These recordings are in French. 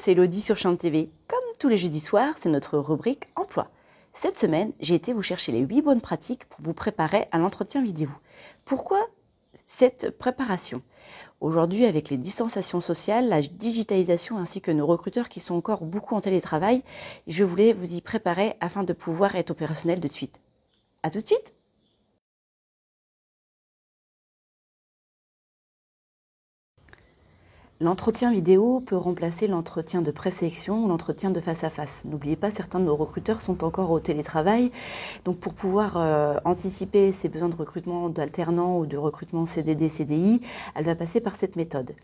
c'est Elodie sur Chante TV. Comme tous les jeudis soirs, c'est notre rubrique emploi. Cette semaine, j'ai été vous chercher les 8 bonnes pratiques pour vous préparer à l'entretien vidéo. Pourquoi cette préparation Aujourd'hui, avec les distanciations sociales, la digitalisation ainsi que nos recruteurs qui sont encore beaucoup en télétravail, je voulais vous y préparer afin de pouvoir être opérationnel de suite. A tout de suite L'entretien vidéo peut remplacer l'entretien de présélection ou l'entretien de face à face. N'oubliez pas, certains de nos recruteurs sont encore au télétravail. Donc pour pouvoir euh, anticiper ces besoins de recrutement d'alternants ou de recrutement CDD, CDI, elle va passer par cette méthode.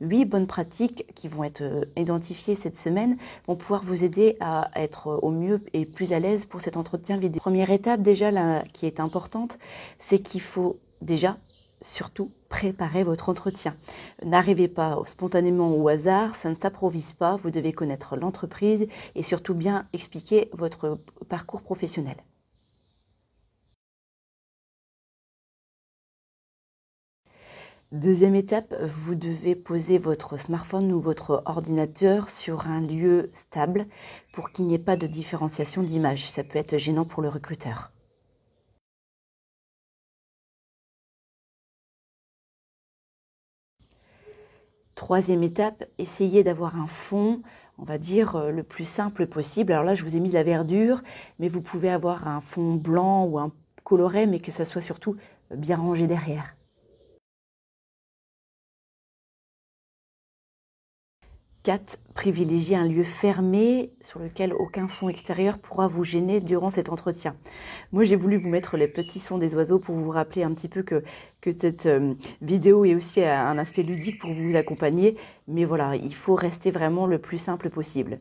Huit bonnes pratiques qui vont être euh, identifiées cette semaine vont pouvoir vous aider à être au mieux et plus à l'aise pour cet entretien vidéo. Première étape déjà qui est importante, c'est qu'il faut déjà surtout préparez votre entretien. N'arrivez pas spontanément au hasard, ça ne s'improvise pas, vous devez connaître l'entreprise et surtout bien expliquer votre parcours professionnel. Deuxième étape, vous devez poser votre smartphone ou votre ordinateur sur un lieu stable pour qu'il n'y ait pas de différenciation d'image. Ça peut être gênant pour le recruteur. Troisième étape, essayez d'avoir un fond, on va dire, euh, le plus simple possible. Alors là, je vous ai mis la verdure, mais vous pouvez avoir un fond blanc ou un coloré, mais que ça soit surtout euh, bien rangé derrière. 4. Privilégiez un lieu fermé sur lequel aucun son extérieur pourra vous gêner durant cet entretien. Moi, j'ai voulu vous mettre les petits sons des oiseaux pour vous rappeler un petit peu que, que cette euh, vidéo est aussi un aspect ludique pour vous accompagner. Mais voilà, il faut rester vraiment le plus simple possible.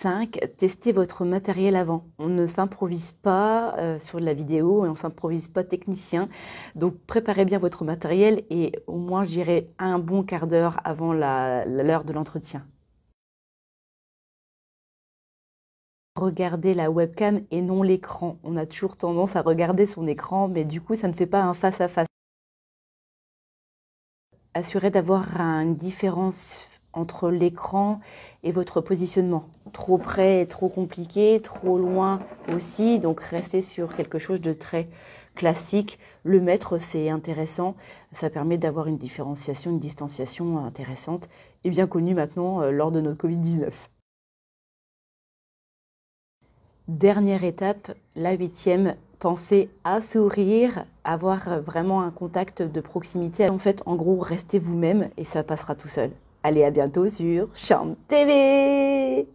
5. Testez votre matériel avant. On ne s'improvise pas euh, sur la vidéo et on ne s'improvise pas technicien. Donc préparez bien votre matériel et au moins, je dirais, un bon quart d'heure avant l'heure de l'entretien. Regardez la webcam et non l'écran. On a toujours tendance à regarder son écran, mais du coup, ça ne fait pas un face à -face. Assurez d'avoir une différence entre l'écran et votre positionnement. Trop près, trop compliqué, trop loin aussi, donc restez sur quelque chose de très classique. Le mettre, c'est intéressant, ça permet d'avoir une différenciation, une distanciation intéressante et bien connue maintenant euh, lors de notre Covid-19. Dernière étape, la huitième, Pensez à sourire, avoir vraiment un contact de proximité. En fait, en gros, restez vous-même et ça passera tout seul. Allez, à bientôt sur Cham TV